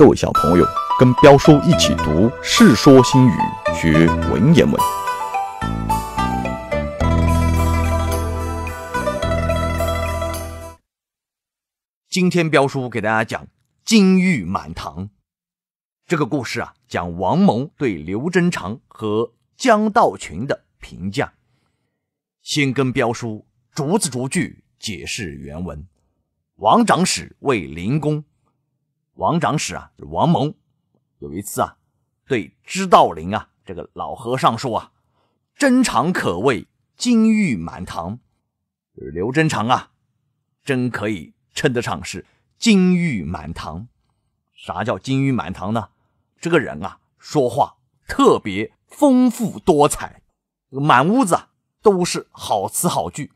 各位小朋友，跟彪叔一起读《世说新语》，学文言文。今天彪叔给大家讲“金玉满堂”这个故事啊，讲王蒙对刘贞长和江道群的评价。先跟彪叔逐字逐句解释原文。王长史为临公。王长史啊，是王蒙。有一次啊，对知道林啊，这个老和尚说啊：“真常可谓金玉满堂。”刘真常啊，真可以称得上是金玉满堂。啥叫金玉满堂呢？这个人啊，说话特别丰富多彩，满屋子都是好词好句。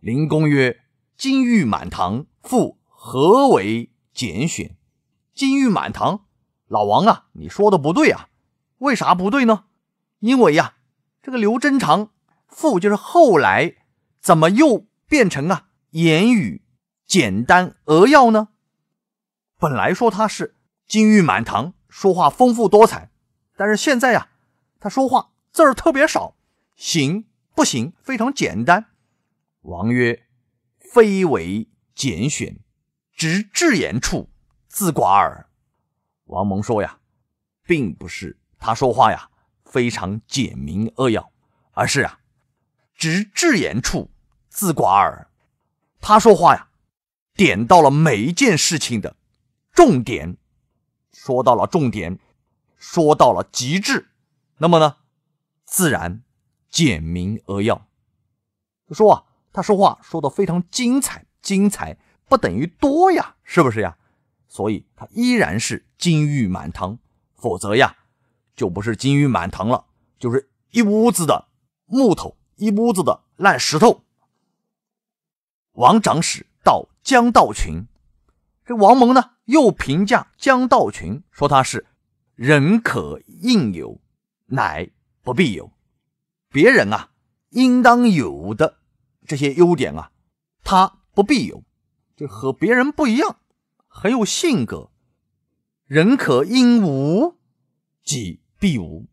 林公曰：“金玉满堂，复何为拣选？”金玉满堂，老王啊，你说的不对啊，为啥不对呢？因为呀，这个刘真长父就是后来怎么又变成啊言语简单扼要呢？本来说他是金玉满堂，说话丰富多彩，但是现在呀，他说话字儿特别少，行不行？非常简单。王曰：“非为简选，直至言处。”自寡耳，王蒙说呀，并不是他说话呀非常简明扼要，而是啊直至言处自寡耳。他说话呀点到了每一件事情的重点，说到了重点，说到了极致，那么呢自然简明扼要。说啊，他说话说的非常精彩，精彩不等于多呀，是不是呀？所以他依然是金玉满堂，否则呀，就不是金玉满堂了，就是一屋子的木头，一屋子的烂石头。王长史到江道群，这王蒙呢又评价江道群说他是人可应有，乃不必有。别人啊应当有的这些优点啊，他不必有，就和别人不一样。很有性格，人可因无，己必无。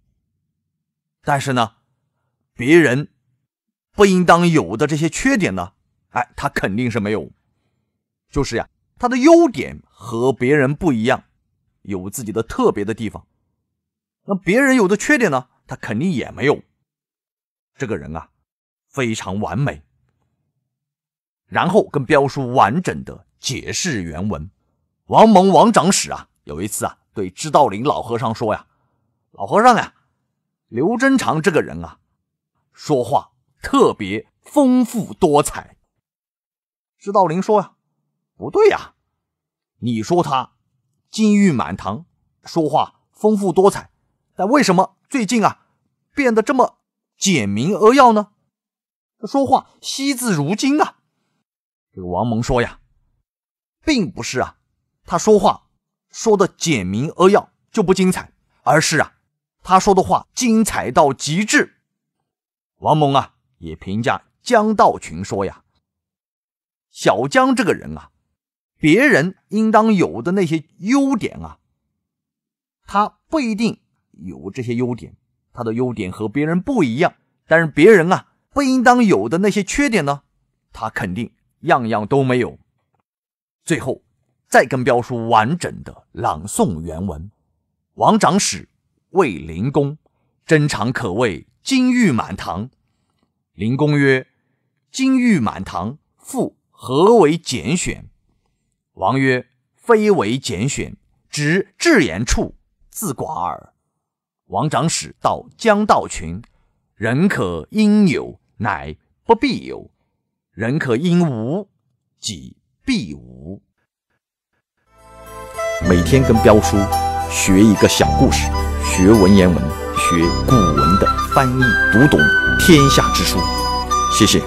但是呢，别人不应当有的这些缺点呢，哎，他肯定是没有。就是呀，他的优点和别人不一样，有自己的特别的地方。那别人有的缺点呢，他肯定也没有。这个人啊，非常完美。然后跟标叔完整的解释原文。王蒙王长史啊，有一次啊，对知道林老和尚说呀：“老和尚呀，刘真长这个人啊，说话特别丰富多彩。”知道林说呀：“不对呀，你说他金玉满堂，说话丰富多彩，但为什么最近啊变得这么简明扼要呢？说话惜字如金啊。”这个王蒙说呀：“并不是啊。”他说话，说的简明扼要就不精彩，而是啊，他说的话精彩到极致。王蒙啊也评价江道群说呀，小江这个人啊，别人应当有的那些优点啊，他不一定有这些优点，他的优点和别人不一样。但是别人啊不应当有的那些缺点呢，他肯定样样都没有。最后。再跟标叔完整的朗诵原文。王长史为灵公：“珍藏可谓金玉满堂。”灵公曰：“金玉满堂，复何为拣选？”王曰：“非为拣选，直至言处自寡耳。”王长史道：“江道群，人可应有，乃不必有；人可应无，己必无。”每天跟彪叔学一个小故事，学文言文，学古文的翻译，读懂天下之书。谢谢。